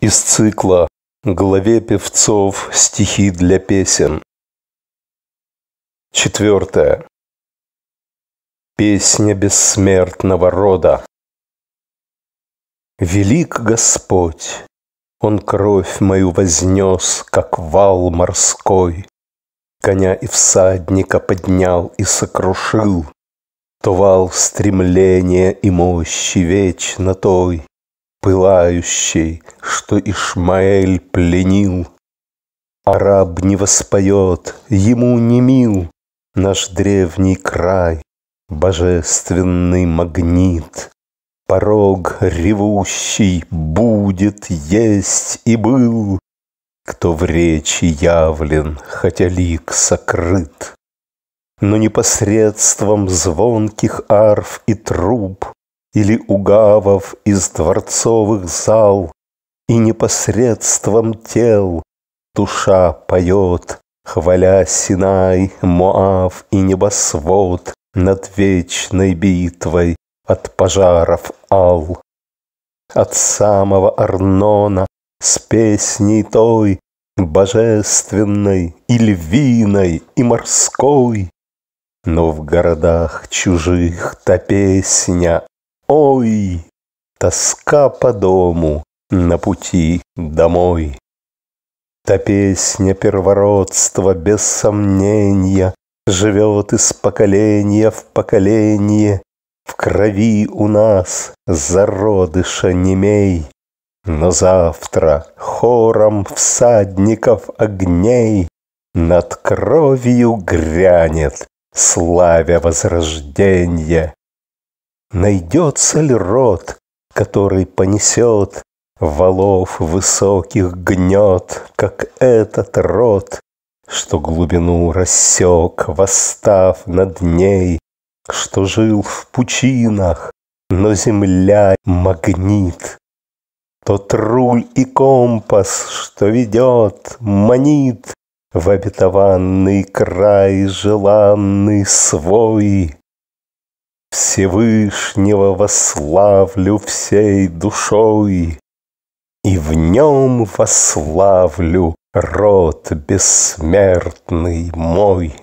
из цикла «Главе певцов. Стихи для песен». Четвертое. Песня бессмертного рода. Велик Господь, Он кровь мою вознес, как вал морской, Коня и всадника поднял и сокрушил, То вал стремления и мощи вечно той, пылающей, что Ишмаэль пленил. Араб не воспоет, ему не мил наш древний край, божественный магнит. Порог ревущий будет, есть и был, Кто в речи явлен, хотя лик сокрыт. Но непосредством звонких арф и труб или угавов из дворцовых зал, И непосредством тел душа поет, Хваля Синай, Моав и небосвод Над вечной битвой от пожаров ал. От самого Арнона с песней той Божественной и львиной и морской, Но в городах чужих та песня Ой, тоска по дому на пути домой. Та песня первородства без сомнения Живет из поколения в поколение. В крови у нас зародыша немей. Но завтра хором всадников огней Над кровью грянет славя возрождения найдется ли род, который понесет Валов высоких гнет, как этот род, Что глубину рассек, восстав над ней, Что жил в пучинах, но земля магнит. Тот руль и компас, что ведет, манит В обетованный край желанный свой. Всевышнего вославлю всей душой, И в нем вославлю род бессмертный мой.